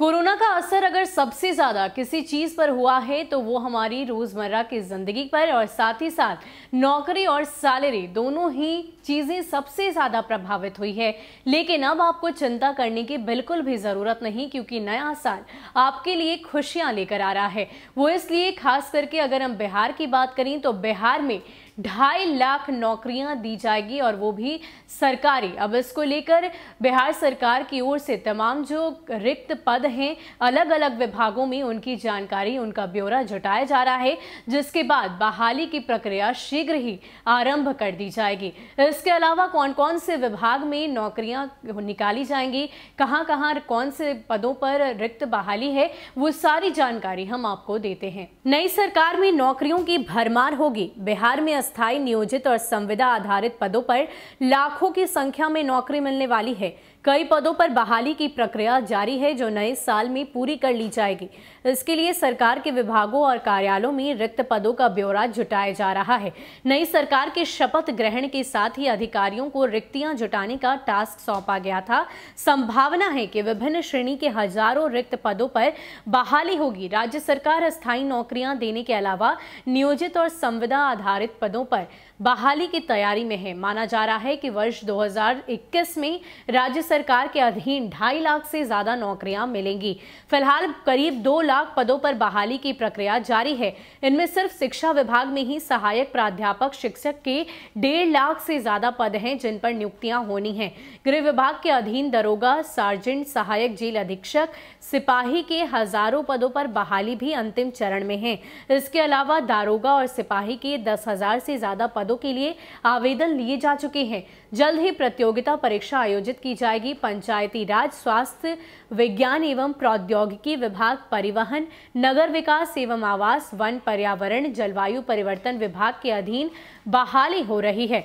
corona का असर अगर सबसे ज़्यादा किसी चीज़ पर हुआ है तो वो हमारी रोज़मर्रा की ज़िंदगी पर और साथ ही साथ नौकरी और सैलरी दोनों ही चीज़ें सबसे ज़्यादा प्रभावित हुई है लेकिन अब आपको चिंता करने की बिल्कुल भी ज़रूरत नहीं क्योंकि नया साल आपके लिए खुशियाँ लेकर आ रहा है वो इसलिए खास करके अगर हम बिहार की बात करें तो बिहार में ढाई लाख नौकरियां दी जाएगी और वो भी सरकारी अब इसको लेकर बिहार सरकार की ओर से तमाम जो रिक्त पद हैं अलग अलग विभागों में उनकी जानकारी उनका ब्यौरा जुटाया जा रहा है जिसके बाद बहाली की प्रक्रिया शीघ्र ही आरंभ कर दी जाएगी इसके अलावा कौन कौन से विभाग में नौकरियां निकाली जाएंगी कहाँ कहाँ कौन से पदों पर रिक्त बहाली है वो सारी जानकारी हम आपको देते हैं नई सरकार में नौकरियों की भरमार होगी बिहार में अस्थायी नियोजित और संविदा आधारित पदों पर लाखों की संख्या में नौकरी मिलने वाली है कई पदों पर बहाली की प्रक्रिया जारी है जो नए साल में पूरी कर ली जाएगी इसके लिए सरकार के विभागों और कार्यालयों में रिक्त पदों का ब्यौरा जुटाया जा रहा है नई सरकार के शपथ ग्रहण के साथ ही अधिकारियों को रिक्तियां जुटाने का टास्क सौंपा गया था संभावना है कि विभिन्न श्रेणी के हजारों रिक्त पदों पर बहाली होगी राज्य सरकार स्थायी नौकरियां देने के अलावा नियोजित और संविदा आधारित पदों पर बहाली की तैयारी में है माना जा रहा है कि वर्ष दो में राज्य सरकार के अधीन ढाई लाख से ज्यादा नौकरियां मिलेंगी फिलहाल करीब दो लाख पदों पर बहाली की प्रक्रिया जारी है इनमें सिर्फ शिक्षा विभाग में ही सहायक प्राध्यापक शिक्षक के डेढ़ लाख से ज्यादा पद हैं जिन पर नियुक्तियां होनी हैं गृह विभाग के अधीन दरोगा सार्जेंट सहायक जेल अधीक्षक सिपाही के हजारों पदों पर बहाली भी अंतिम चरण में है इसके अलावा दारोगा और सिपाही के दस हजार से ज्यादा पदों के लिए आवेदन लिए जा चुके हैं जल्द ही प्रतियोगिता परीक्षा आयोजित की जाएगी जाएगी पंचायती राज स्वास्थ्य विज्ञान एवं प्रौद्योगिकी विभाग परिवहन नगर विकास एवं आवास वन पर्यावरण जलवायु परिवर्तन विभाग के अधीन बहाली हो रही है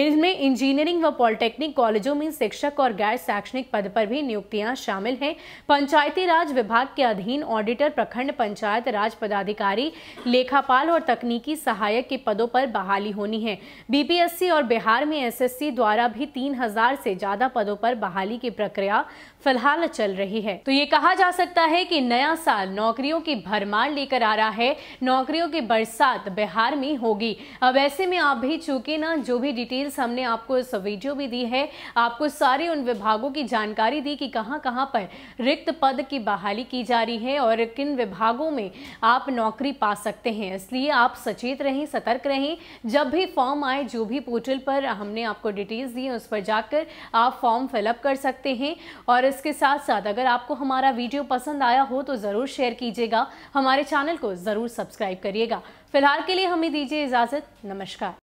इनमें इंजीनियरिंग व पॉलिटेक्निक कॉलेजों में शिक्षक और गैर शैक्षणिक पद पर भी नियुक्तियां शामिल हैं पंचायती राज विभाग के अधीन ऑडिटर प्रखंड पंचायत राज पदाधिकारी लेखापाल और तकनीकी सहायक के पदों पर बहाली होनी है बीपीएससी और बिहार में एस द्वारा भी तीन से ज्यादा पदों पर बहाली की प्रक्रिया फिलहाल चल रही है तो ये कहा जा सकता है कि नया साल नौकरियों की भरमार लेकर आ रहा है नौकरियों की बरसात बिहार में होगी अब ऐसे में आप भी चूके ना जो भी डिटेल डिटेल्स हमने आपको इस वीडियो में दी है आपको सारे उन विभागों की जानकारी दी कि कहाँ कहाँ पर रिक्त पद की बहाली की जा रही है और किन विभागों में आप नौकरी पा सकते हैं इसलिए आप सचेत रहें सतर्क रहें जब भी फॉर्म आए जो भी पोर्टल पर हमने आपको डिटेल्स दी उस पर जाकर आप फॉर्म फिलअप कर सकते हैं और इसके साथ साथ अगर आपको हमारा वीडियो पसंद आया हो तो ज़रूर शेयर कीजिएगा हमारे चैनल को ज़रूर सब्सक्राइब करिएगा फिलहाल के लिए हमें दीजिए इजाज़त नमस्कार